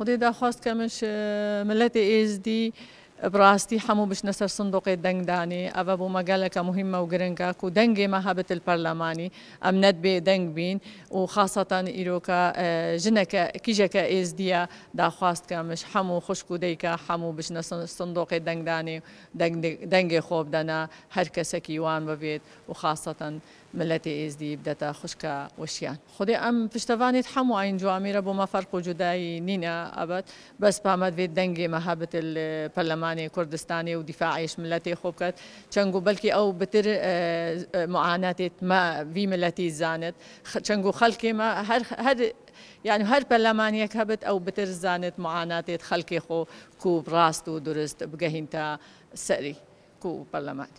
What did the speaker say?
خدای دا خواست که ملت ایزدی براستی هەموو بشنە سەر سندوقی دەنگدانی ئەوە بوو مەگەلەکە مهمە و گرنگە و دەنگێ مەهابێت پەرلەمانی ئەمنەت بێ دەنگ بین و خاستان ئیرۆکە ژنەکە کیژەکە ئێزدیە داخواستکەمش هەموو خوشک و دەیکە هەموو دنگ سندوقی دەنگدانی دەنگی خۆ بدەنا هەر کەسەکی وان ببێت و خاستن ملەتی ئێزدی بدەتە خوشکە وشیان خودی ئەم پشتوانیت هەموو ئاین جوامیرە بۆ مەفەرق و جودایی نینە ئەبەت بەس پامەدوێت دەنگێ مەهابێت پەرلەمانی مسلمانه کردستانی و دفاعش ملتی خوب کرد چنگو بلکی او بتر اه، اه، معاناتت ما وی ملتی زانت چنگو خلقی ما هر هر يعني هر برلمانيك هبت او بتر زانت معاناتي خلقی خو کوب راست و درست بگهین تا سری کوب برلمان